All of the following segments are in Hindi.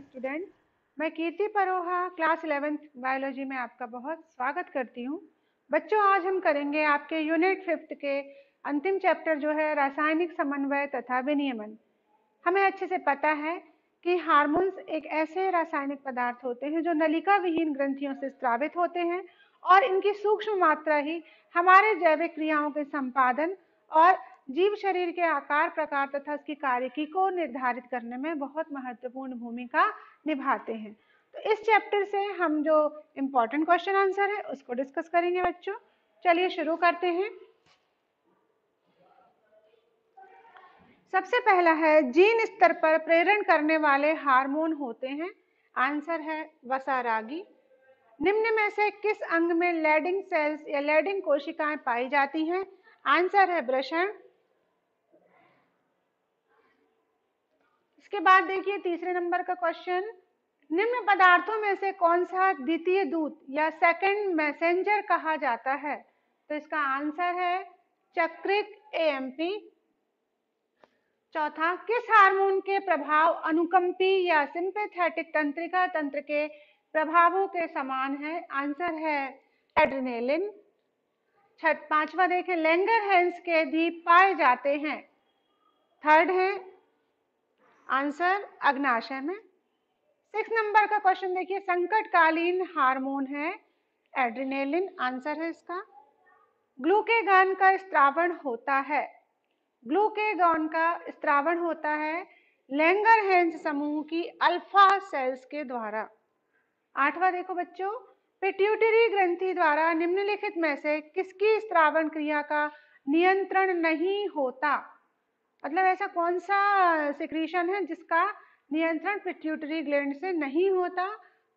स्टूडेंट्स मैं Kirti Paroha class eleventh biology में आपका बहुत स्वागत करती हूँ बच्चों आज हम करेंगे आपके यूनिट फिफ्थ के अंतिम चैप्टर जो है रासायनिक समन्वय तथा विनियमन हमें अच्छे से पता है कि हारमोन्स एक ऐसे रासायनिक पदार्थ होते हैं जो नलिका विहीन ग्रंथियों से स्त्रावित होते हैं और इनकी सूक्ष्म मात्रा ही हमारे जैविक क्रियाओं के संपादन और जीव शरीर के आकार प्रकार तथा उसकी कार्यकी को निर्धारित करने में बहुत महत्वपूर्ण भूमिका निभाते हैं तो इस चैप्टर से हम जो इम्पोर्टेंट क्वेश्चन आंसर है उसको डिस्कस करेंगे बच्चों चलिए शुरू करते हैं सबसे पहला है जीन स्तर पर प्रेरण करने वाले हार्मोन होते हैं आंसर है वसा रागी निम्न में से किस अंग में लेडिंग सेल्स या लेडिंग कोशिकाएं पाई जाती हैं आंसर है वृषण इसके बाद देखिए तीसरे नंबर का क्वेश्चन निम्न पदार्थों में से कौन सा द्वितीय दूत या सेकंड मैसेंजर कहा जाता है तो इसका आंसर है चक्रिक एएमपी चौथा किस हार्मोन के प्रभाव अनुकंपी या सिंपेथेटिक तंत्रिका तंत्र के प्रभावों के समान है आंसर है एड्रेनेलिन छठ पांचवा देखें लेंगर हेंस के द्वीप पाए जाते हैं थर्ड है आंसर अग्नाशय में सिक्स नंबर का क्वेश्चन देखिए संकटकालीन हार्मोन है एड्रिनेलिन आंसर है इसका ग्लूकेगन का स्त्रावण होता है ग्लूकेगन का स्त्रावण होता है लेंगरहेंस समूह की अल्फा सेल्स के द्वारा आठवा देखो बच्चों पिट्यूटरी ग्रंथि द्वारा निम्नलिखित में से किसकी स्त्रावण क्रिया का नियंत्रण नहीं होता मतलब ऐसा कौन सा सिक्रीशन है जिसका नियंत्रण पिट्यूटरी ग्लैंड से नहीं होता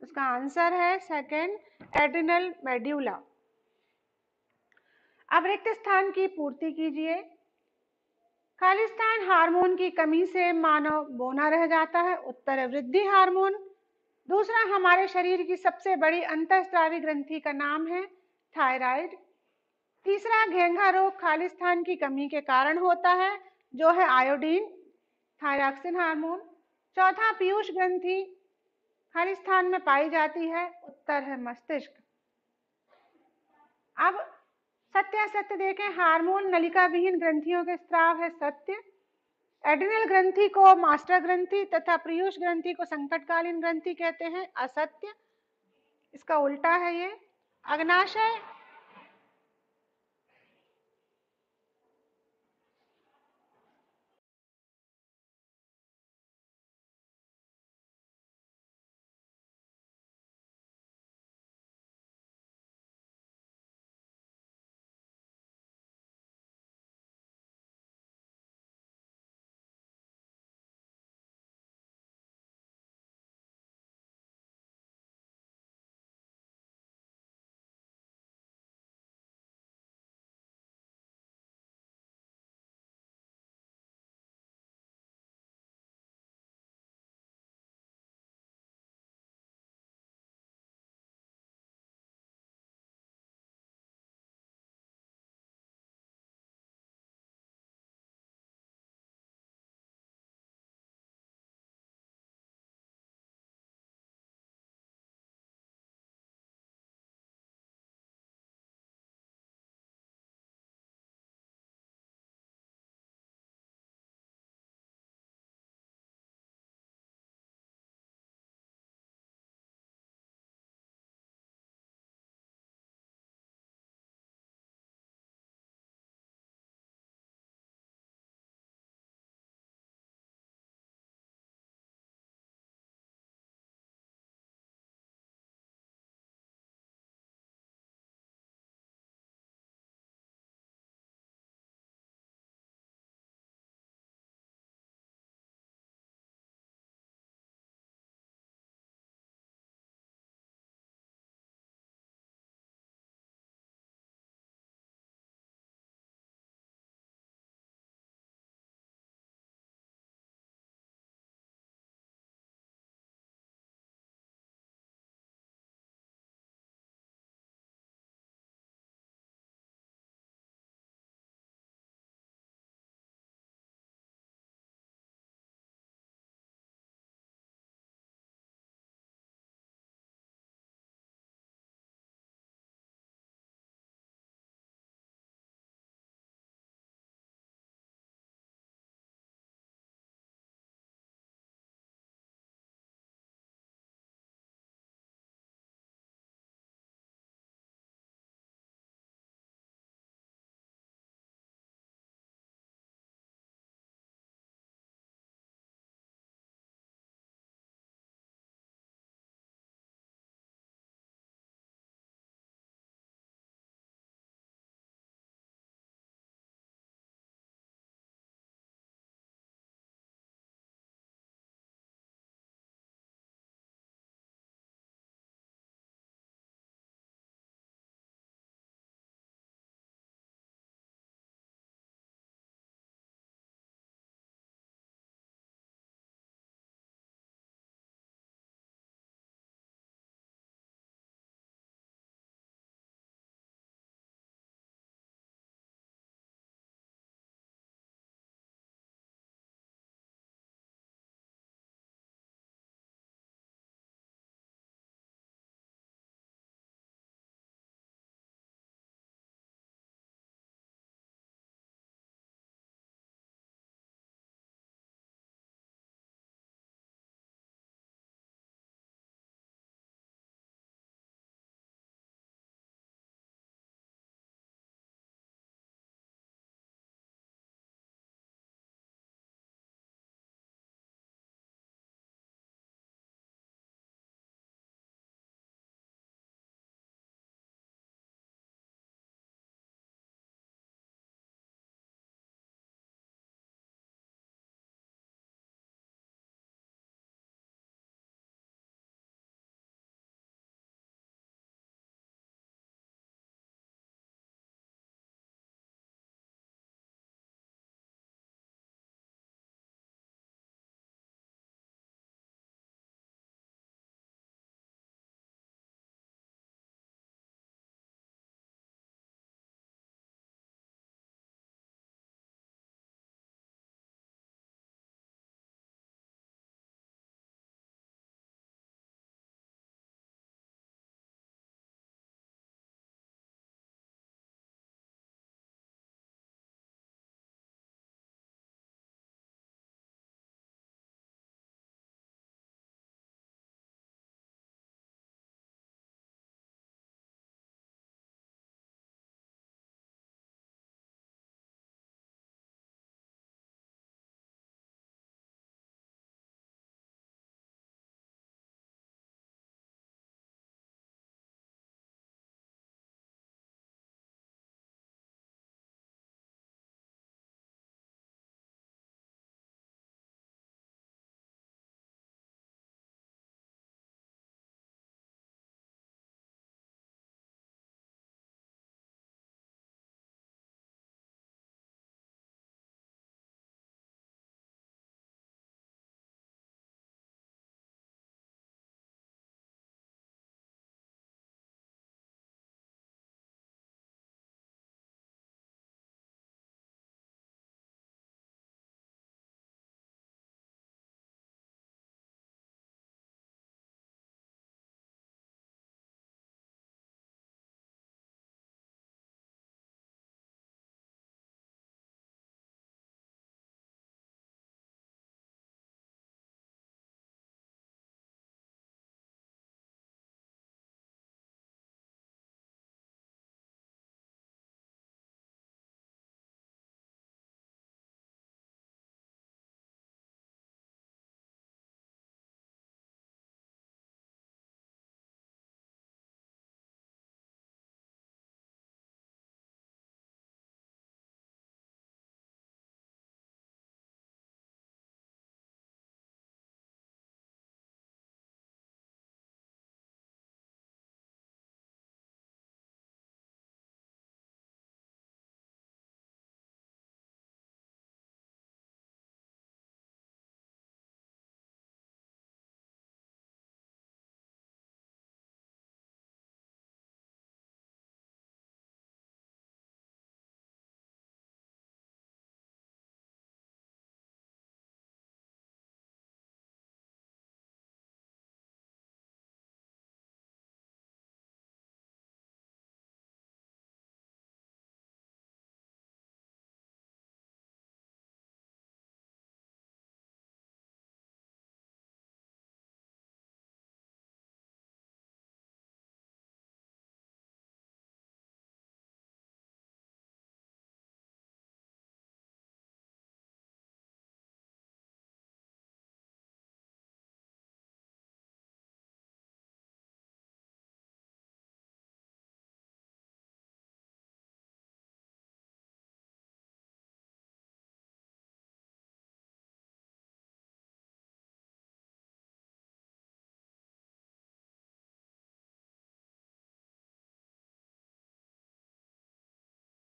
उसका आंसर है सेकंड एड्रिनल मेड्यूला अब रिक्त स्थान की पूर्ति कीजिए खालिस्तान हार्मोन की कमी से मानव बोना रह जाता है उत्तर वृद्धि हार्मोन दूसरा हमारे शरीर की सबसे बड़ी अंतस्त्रावी ग्रंथि का नाम है थायराइड तीसरा घेंघा रोग खालिस्तान की कमी के कारण होता है जो है आयोडीन थायरॉक्सिन हार्मोन चौथा पीयूष ग्रंथि हर स्थान में पाई जाती है उत्तर है मस्तिष्क अब सत्य सत्य देखें हार्मोन नलिका विहीन ग्रंथियों के स्त्राव है सत्य एड्रिनल ग्रंथि को मास्टर ग्रंथि तथा पीयूष ग्रंथि को संकटकालीन ग्रंथि कहते हैं असत्य इसका उल्टा है ये अग्नाशय